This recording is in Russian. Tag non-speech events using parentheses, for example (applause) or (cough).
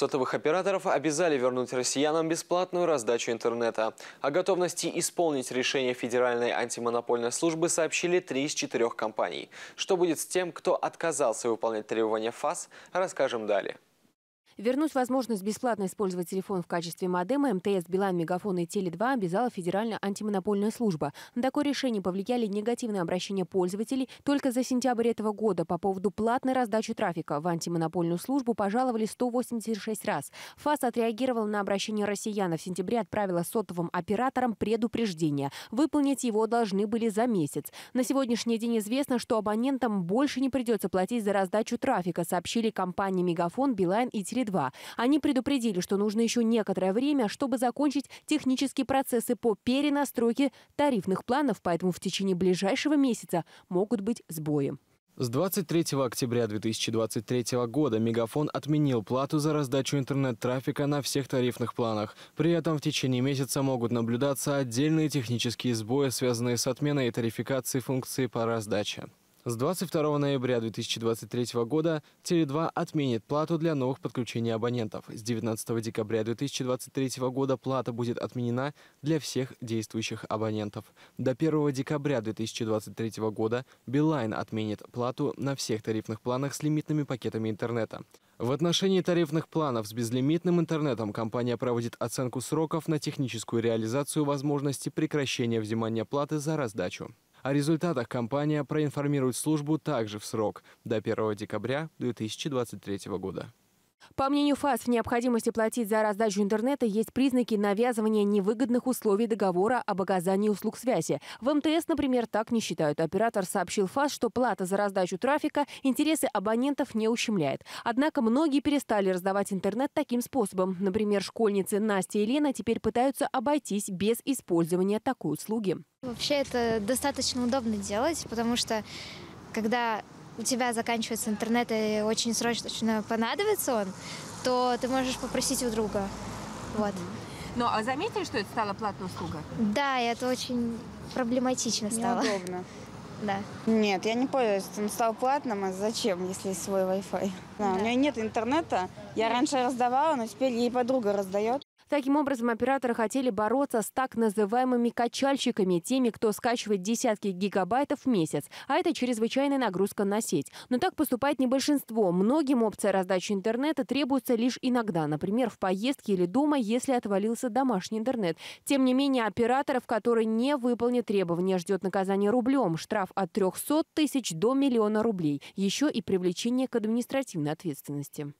сотовых операторов обязали вернуть россиянам бесплатную раздачу интернета. О готовности исполнить решение Федеральной антимонопольной службы сообщили три из четырех компаний. Что будет с тем, кто отказался выполнять требования ФАС, расскажем далее. Вернуть возможность бесплатно использовать телефон в качестве модема МТС, Билайн, Мегафон и Теле2 обязала Федеральная антимонопольная служба. На такое решение повлияли негативные обращения пользователей. Только за сентябрь этого года по поводу платной раздачи трафика в антимонопольную службу пожаловали 186 раз. ФАС отреагировал на обращение россиян. В сентябре отправила сотовым операторам предупреждение. Выполнить его должны были за месяц. На сегодняшний день известно, что абонентам больше не придется платить за раздачу трафика, сообщили компании «Мегафон», «Билайн» и «Теле2». 2. Они предупредили, что нужно еще некоторое время, чтобы закончить технические процессы по перенастройке тарифных планов, поэтому в течение ближайшего месяца могут быть сбои. С 23 октября 2023 года Мегафон отменил плату за раздачу интернет-трафика на всех тарифных планах. При этом в течение месяца могут наблюдаться отдельные технические сбои, связанные с отменой и функции по раздаче. С 22 ноября 2023 года Теле2 отменит плату для новых подключений абонентов. С 19 декабря 2023 года плата будет отменена для всех действующих абонентов. До 1 декабря 2023 года Билайн отменит плату на всех тарифных планах с лимитными пакетами интернета. В отношении тарифных планов с безлимитным интернетом компания проводит оценку сроков на техническую реализацию возможности прекращения взимания платы за раздачу. О результатах компания проинформирует службу также в срок до 1 декабря 2023 года. По мнению ФАС, в необходимости платить за раздачу интернета есть признаки навязывания невыгодных условий договора об оказании услуг связи. В МТС, например, так не считают. Оператор сообщил ФАС, что плата за раздачу трафика интересы абонентов не ущемляет. Однако многие перестали раздавать интернет таким способом. Например, школьницы Настя и Лена теперь пытаются обойтись без использования такой услуги. Вообще это достаточно удобно делать, потому что когда у тебя заканчивается интернет и очень срочно понадобится он, то ты можешь попросить у друга. Вот. Ну, а заметили, что это стала платная услуга? Да, и это очень проблематично стало. Неудобно. (laughs) Да. Нет, я не пользуюсь. Он стал платным, а зачем, если есть свой Wi-Fi? Да, да. У нее нет интернета. Я раньше раздавала, но теперь ей подруга раздает. Таким образом, операторы хотели бороться с так называемыми качальщиками, теми, кто скачивает десятки гигабайтов в месяц, а это чрезвычайная нагрузка на сеть. Но так поступает не большинство. Многим опция раздачи интернета требуется лишь иногда, например, в поездке или дома, если отвалился домашний интернет. Тем не менее, операторов, которые не выполнят требования, ждет наказание рублем, штраф от 300 тысяч до миллиона рублей, еще и привлечение к административной ответственности.